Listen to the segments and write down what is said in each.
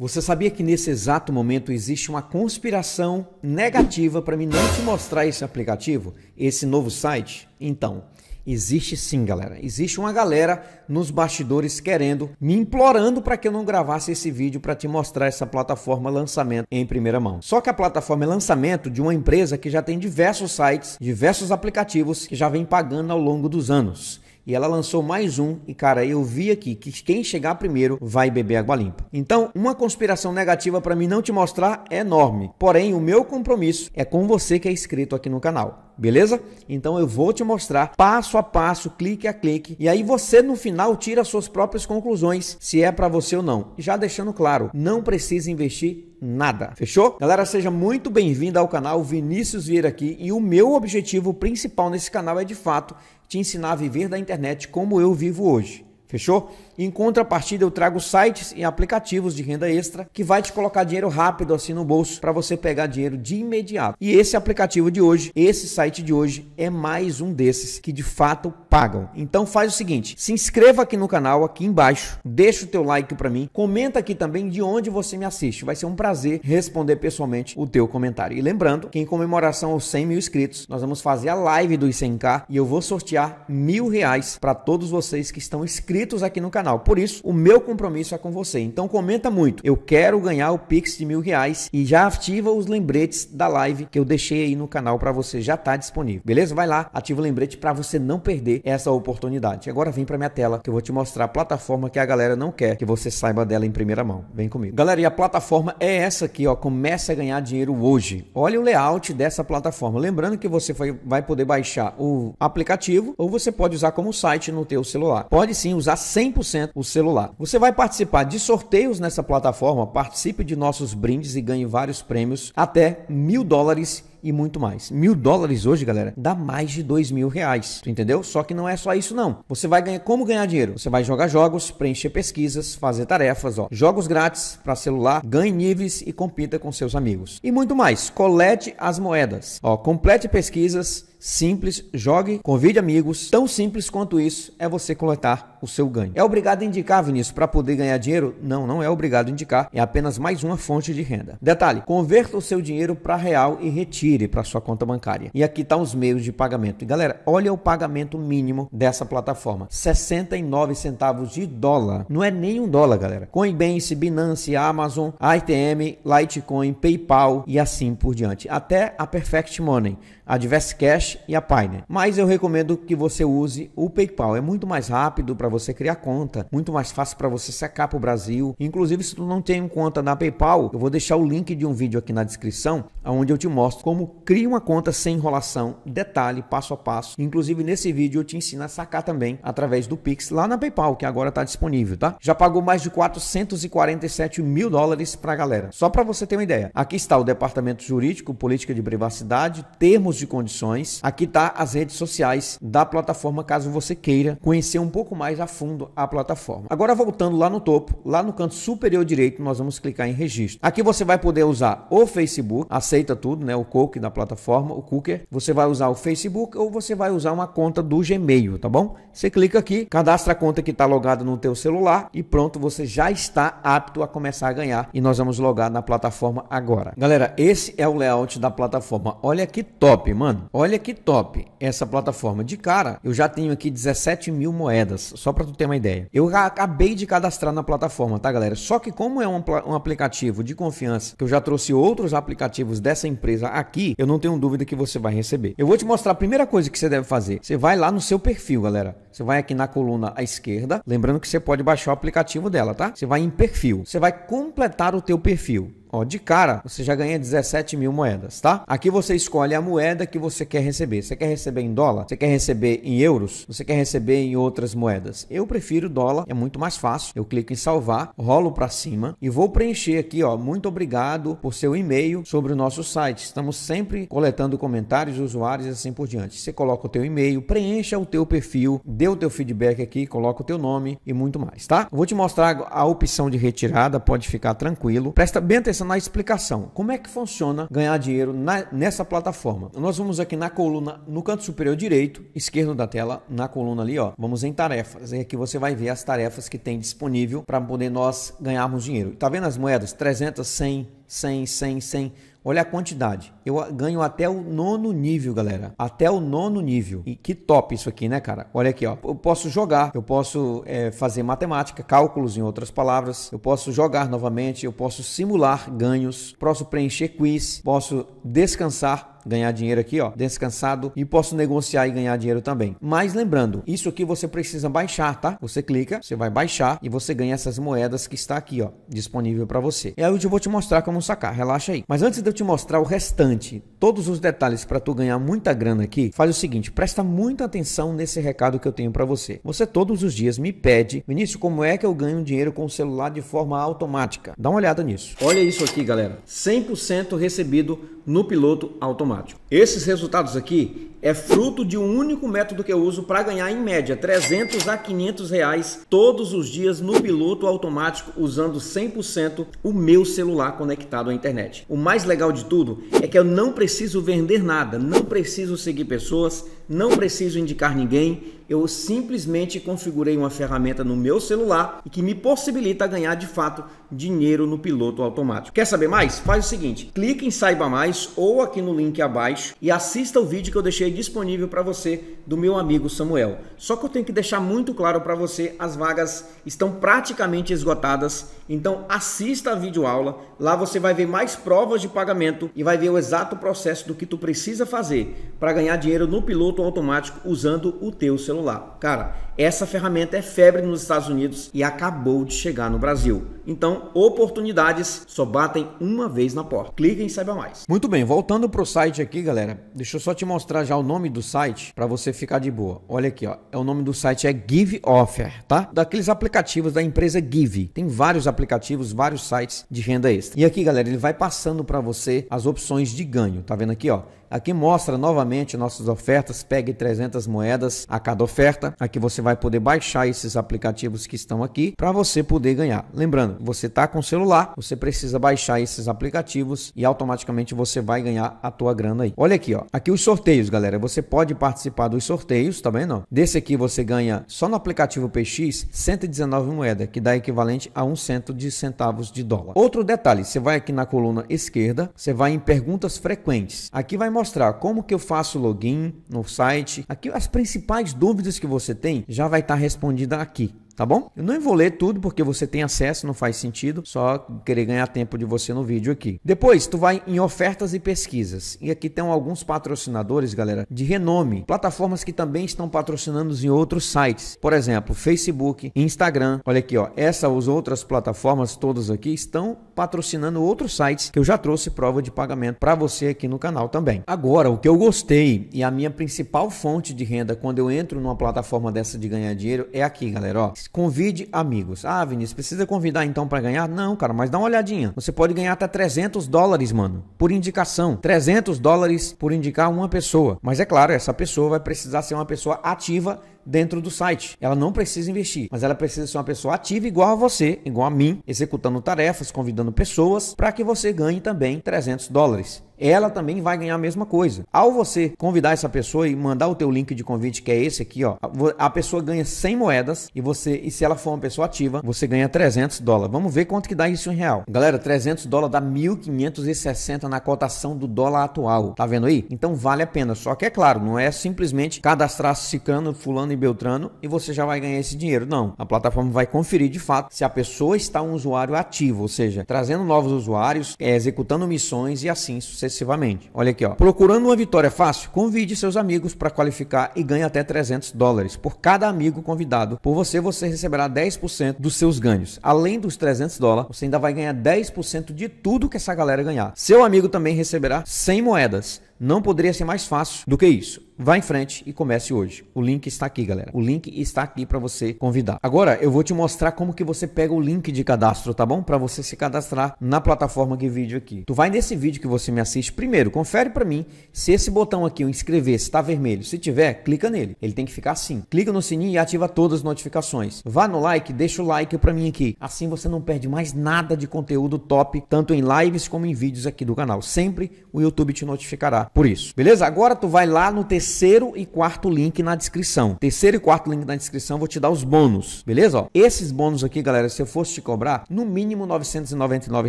Você sabia que nesse exato momento existe uma conspiração negativa para mim não te mostrar esse aplicativo, esse novo site? Então, existe sim, galera. Existe uma galera nos bastidores querendo, me implorando para que eu não gravasse esse vídeo para te mostrar essa plataforma lançamento em primeira mão. Só que a plataforma é lançamento de uma empresa que já tem diversos sites, diversos aplicativos que já vem pagando ao longo dos anos. E ela lançou mais um, e cara, eu vi aqui que quem chegar primeiro vai beber água limpa. Então, uma conspiração negativa para mim não te mostrar é enorme. Porém, o meu compromisso é com você que é inscrito aqui no canal beleza? Então eu vou te mostrar passo a passo, clique a clique, e aí você no final tira suas próprias conclusões se é para você ou não. Já deixando claro, não precisa investir nada. Fechou? Galera, seja muito bem-vindo ao canal Vinícius Vieira aqui e o meu objetivo principal nesse canal é de fato te ensinar a viver da internet como eu vivo hoje. Fechou? Em contrapartida, eu trago sites e aplicativos de renda extra que vai te colocar dinheiro rápido assim no bolso para você pegar dinheiro de imediato. E esse aplicativo de hoje, esse site de hoje é mais um desses que de fato pagam. Então faz o seguinte, se inscreva aqui no canal aqui embaixo, deixa o teu like para mim, comenta aqui também de onde você me assiste. Vai ser um prazer responder pessoalmente o teu comentário. E lembrando que em comemoração aos 100 mil inscritos, nós vamos fazer a live dos 100k e eu vou sortear mil reais para todos vocês que estão inscritos aqui no canal canal. Por isso, o meu compromisso é com você. Então comenta muito. Eu quero ganhar o Pix de mil reais e já ativa os lembretes da live que eu deixei aí no canal para você já tá disponível. Beleza? Vai lá, ativa o lembrete para você não perder essa oportunidade. Agora vem para minha tela que eu vou te mostrar a plataforma que a galera não quer que você saiba dela em primeira mão. Vem comigo. Galera, e a plataforma é essa aqui, ó. Começa a ganhar dinheiro hoje. Olha o layout dessa plataforma. Lembrando que você vai poder baixar o aplicativo ou você pode usar como site no teu celular. Pode sim usar 100% 100% o celular. Você vai participar de sorteios nessa plataforma, participe de nossos brindes e ganhe vários prêmios até mil dólares e muito mais. Mil dólares hoje, galera, dá mais de dois mil reais. Tu entendeu? Só que não é só isso, não. Você vai ganhar como ganhar dinheiro? Você vai jogar jogos, preencher pesquisas, fazer tarefas, ó. Jogos grátis para celular, ganhe níveis e compita com seus amigos. E muito mais. Colete as moedas. Ó, complete pesquisas simples, jogue, convide amigos. Tão simples quanto isso é você coletar o seu ganho. É obrigado a indicar, Vinícius, para poder ganhar dinheiro? Não, não é obrigado a indicar, é apenas mais uma fonte de renda. Detalhe: converta o seu dinheiro para real e retire para sua conta bancária. E aqui está os meios de pagamento. E galera, olha o pagamento mínimo dessa plataforma: 69 centavos de dólar. Não é nem um dólar, galera. Coinbase, Binance, Amazon, ITM, Litecoin, PayPal e assim por diante. Até a Perfect Money, a Diverse Cash e a Pioneer. Mas eu recomendo que você use o PayPal. É muito mais rápido para você criar conta, muito mais fácil para você sacar para o Brasil. Inclusive, se tu não tem conta na PayPal, eu vou deixar o link de um vídeo aqui na descrição, onde eu te mostro como cria uma conta sem enrolação, detalhe, passo a passo. Inclusive, nesse vídeo eu te ensino a sacar também através do Pix lá na PayPal, que agora está disponível, tá? Já pagou mais de 447 mil dólares para a galera. Só para você ter uma ideia. Aqui está o departamento jurídico, política de privacidade, termos de condições. Aqui tá as redes sociais da plataforma, caso você queira conhecer um pouco mais a fundo a plataforma. Agora voltando lá no topo, lá no canto superior direito, nós vamos clicar em registro. Aqui você vai poder usar o Facebook, aceita tudo, né, o cookie da plataforma, o cooker. Você vai usar o Facebook ou você vai usar uma conta do Gmail, tá bom? Você clica aqui, cadastra a conta que está logada no teu celular e pronto, você já está apto a começar a ganhar e nós vamos logar na plataforma agora. Galera, esse é o layout da plataforma. Olha que top, mano. Olha que top. Essa plataforma de cara, eu já tenho aqui 17 mil moedas. Só só para tu ter uma ideia. Eu acabei de cadastrar na plataforma, tá, galera? Só que como é um, um aplicativo de confiança, que eu já trouxe outros aplicativos dessa empresa aqui, eu não tenho dúvida que você vai receber. Eu vou te mostrar a primeira coisa que você deve fazer. Você vai lá no seu perfil, galera. Você vai aqui na coluna à esquerda, lembrando que você pode baixar o aplicativo dela, tá? Você vai em perfil. Você vai completar o teu perfil. Ó, de cara, você já ganha 17 mil moedas, tá? Aqui você escolhe a moeda que você quer receber. Você quer receber em dólar? Você quer receber em euros? Você quer receber em outras moedas? Eu prefiro dólar, é muito mais fácil. Eu clico em salvar, rolo para cima e vou preencher aqui, ó. Muito obrigado por seu e-mail sobre o nosso site. Estamos sempre coletando comentários, usuários e assim por diante. Você coloca o teu e-mail, preencha o teu perfil, dê o teu feedback aqui, coloca o teu nome e muito mais, tá? vou te mostrar a opção de retirada, pode ficar tranquilo. Presta bem atenção pensa na explicação. Como é que funciona ganhar dinheiro na, nessa plataforma? Nós vamos aqui na coluna, no canto superior direito, esquerdo da tela, na coluna ali, ó. Vamos em tarefas. E aqui você vai ver as tarefas que tem disponível para poder nós ganharmos dinheiro. Tá vendo as moedas? 300, 100, 100, 100, 100. Olha a quantidade. Eu ganho até o nono nível, galera. Até o nono nível. E que top isso aqui, né, cara? Olha aqui, ó. Eu posso jogar, eu posso é, fazer matemática, cálculos, em outras palavras. Eu posso jogar novamente, eu posso simular ganhos, posso preencher quiz, posso descansar ganhar dinheiro aqui, ó, descansado e posso negociar e ganhar dinheiro também. Mas lembrando, isso aqui você precisa baixar, tá? Você clica, você vai baixar e você ganha essas moedas que está aqui, ó, disponível para você. E aí eu vou te mostrar como sacar, relaxa aí. Mas antes de eu te mostrar o restante, todos os detalhes para tu ganhar muita grana aqui, faz o seguinte, presta muita atenção nesse recado que eu tenho para você. Você todos os dias me pede, Vinícius, como é que eu ganho dinheiro com o celular de forma automática? Dá uma olhada nisso. Olha isso aqui, galera. 100% recebido no piloto automático automático. Esses resultados aqui é fruto de um único método que eu uso para ganhar em média 300 a 500 reais todos os dias no piloto automático usando 100% o meu celular conectado à internet. O mais legal de tudo é que eu não preciso vender nada, não preciso seguir pessoas, não preciso indicar ninguém, eu simplesmente configurei uma ferramenta no meu celular e que me possibilita ganhar de fato dinheiro no piloto automático. Quer saber mais? Faz o seguinte: clique em Saiba Mais ou aqui no link abaixo e assista o vídeo que eu deixei disponível para você do meu amigo Samuel. Só que eu tenho que deixar muito claro para você: as vagas estão praticamente esgotadas então assista a videoaula, lá você vai ver mais provas de pagamento e vai ver o exato processo do que tu precisa fazer para ganhar dinheiro no piloto automático usando o teu celular. Cara, essa ferramenta é febre nos Estados Unidos e acabou de chegar no Brasil. Então, oportunidades só batem uma vez na porta. Clique e saiba mais. Muito bem, voltando para o site aqui, galera, deixa eu só te mostrar já o nome do site para você ficar de boa. Olha aqui, ó, é o nome do site é Give Offer, tá? Daqueles aplicativos da empresa Give. Tem vários aplicativos aplicativos, vários sites de renda extra. E aqui, galera, ele vai passando para você as opções de ganho. Tá vendo aqui, ó? Aqui mostra novamente nossas ofertas, pegue 300 moedas a cada oferta. Aqui você vai poder baixar esses aplicativos que estão aqui para você poder ganhar. Lembrando, você está com o celular, você precisa baixar esses aplicativos e automaticamente você vai ganhar a tua grana aí. Olha aqui, ó. Aqui os sorteios, galera. Você pode participar dos sorteios, tá vendo? Desse aqui você ganha só no aplicativo PX 119 moeda, que dá equivalente a um cento de centavos de dólar. Outro detalhe, você vai aqui na coluna esquerda, você vai em perguntas frequentes. Aqui vai mostrar mostrar como que eu faço login no site. Aqui as principais dúvidas que você tem já vai estar tá respondida aqui tá bom? Eu não vou ler tudo porque você tem acesso, não faz sentido, só querer ganhar tempo de você no vídeo aqui. Depois, tu vai em ofertas e pesquisas. E aqui tem alguns patrocinadores, galera, de renome, plataformas que também estão patrocinando em outros sites. Por exemplo, Facebook, Instagram. Olha aqui, ó, essas outras plataformas todas aqui estão patrocinando outros sites que eu já trouxe prova de pagamento para você aqui no canal também. Agora, o que eu gostei e a minha principal fonte de renda quando eu entro numa plataforma dessa de ganhar dinheiro é aqui, galera, ó. Convide amigos. Ah, Vinícius, precisa convidar então para ganhar? Não, cara, mas dá uma olhadinha. Você pode ganhar até 300 dólares, mano, por indicação. 300 dólares por indicar uma pessoa. Mas é claro, essa pessoa vai precisar ser uma pessoa ativa dentro do site. Ela não precisa investir, mas ela precisa ser uma pessoa ativa igual a você, igual a mim, executando tarefas, convidando pessoas para que você ganhe também 300 dólares ela também vai ganhar a mesma coisa. Ao você convidar essa pessoa e mandar o teu link de convite, que é esse aqui, ó, a pessoa ganha 100 moedas e você, e se ela for uma pessoa ativa, você ganha 300 dólares. Vamos ver quanto que dá isso em real. Galera, 300 dólares dá 1.560 na cotação do dólar atual. Tá vendo aí? Então vale a pena. Só que é claro, não é simplesmente cadastrar cicano, fulano e Beltrano e você já vai ganhar esse dinheiro. Não. A plataforma vai conferir de fato se a pessoa está um usuário ativo, ou seja, trazendo novos usuários, é, executando missões e assim sucessivamente. Olha aqui, ó. Procurando uma vitória fácil, convide seus amigos para qualificar e ganhe até 300 dólares. Por cada amigo convidado por você, você receberá 10% dos seus ganhos. Além dos 300 dólares, você ainda vai ganhar 10% de tudo que essa galera ganhar. Seu amigo também receberá 100 moedas. Não poderia ser mais fácil do que isso. Vá em frente e comece hoje. O link está aqui, galera. O link está aqui para você convidar. Agora eu vou te mostrar como que você pega o link de cadastro, tá bom? Para você se cadastrar na plataforma de vídeo aqui. Tu vai nesse vídeo que você me assiste primeiro, confere para mim se esse botão aqui, o inscrever, está vermelho. Se tiver, clica nele. Ele tem que ficar assim. Clica no sininho e ativa todas as notificações. Vá no like, deixa o like para mim aqui. Assim você não perde mais nada de conteúdo top, tanto em lives como em vídeos aqui do canal. Sempre o YouTube te notificará por isso. Beleza? Agora tu vai lá no terceiro e quarto link na descrição. Terceiro e quarto link na descrição, vou te dar os bônus, beleza? Ó, esses bônus aqui, galera, se eu fosse te cobrar, no mínimo 999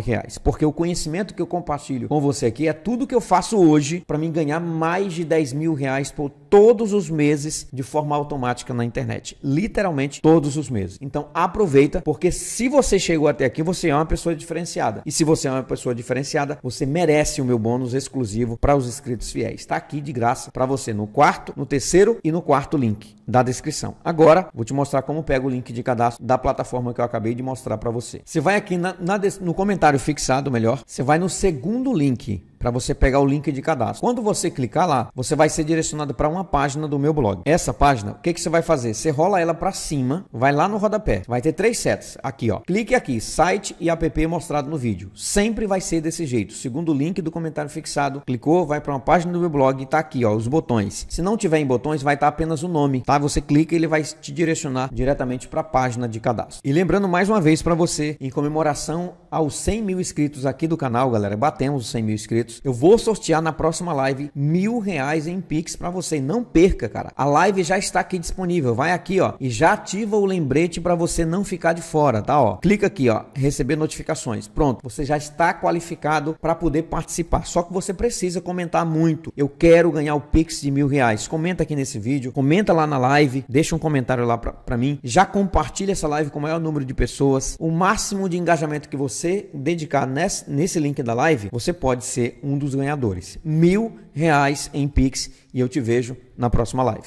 reais, porque o conhecimento que eu compartilho com você aqui é tudo que eu faço hoje para mim ganhar mais de 10 mil reais por todos os meses de forma automática na internet, literalmente todos os meses. Então aproveita, porque se você chegou até aqui, você é uma pessoa diferenciada. E se você é uma pessoa diferenciada, você merece o meu bônus exclusivo para os inscritos Segredos Fiéis. Está aqui de graça para você no quarto, no terceiro e no quarto link da descrição. Agora, vou te mostrar como pega o link de cadastro da plataforma que eu acabei de mostrar para você. Você vai aqui na, na, no comentário fixado, melhor, você vai no segundo link para você pegar o link de cadastro. Quando você clicar lá, você vai ser direcionado para uma página do meu blog. Essa página, o que, que você vai fazer? Você rola ela para cima, vai lá no rodapé, vai ter três setas aqui, ó. Clique aqui, site e app mostrado no vídeo. Sempre vai ser desse jeito. Segundo o link do comentário fixado, clicou, vai para uma página do meu blog e tá aqui, ó, os botões. Se não tiver em botões, vai estar tá apenas o nome, tá? Você clica e ele vai te direcionar diretamente para a página de cadastro. E lembrando mais uma vez para você, em comemoração aos 100 mil inscritos aqui do canal, galera, batemos os 100 mil inscritos inscritos. Eu vou sortear na próxima live mil reais em Pix para você. Não perca, cara. A live já está aqui disponível. Vai aqui, ó, e já ativa o lembrete para você não ficar de fora, tá? Ó, clica aqui, ó, receber notificações. Pronto, você já está qualificado para poder participar. Só que você precisa comentar muito. Eu quero ganhar o Pix de mil reais. Comenta aqui nesse vídeo, comenta lá na live, deixa um comentário lá para mim. Já compartilha essa live com o maior número de pessoas. O máximo de engajamento que você dedicar nesse, nesse link da live, você pode ser um dos ganhadores. Mil reais em Pix e eu te vejo na próxima live.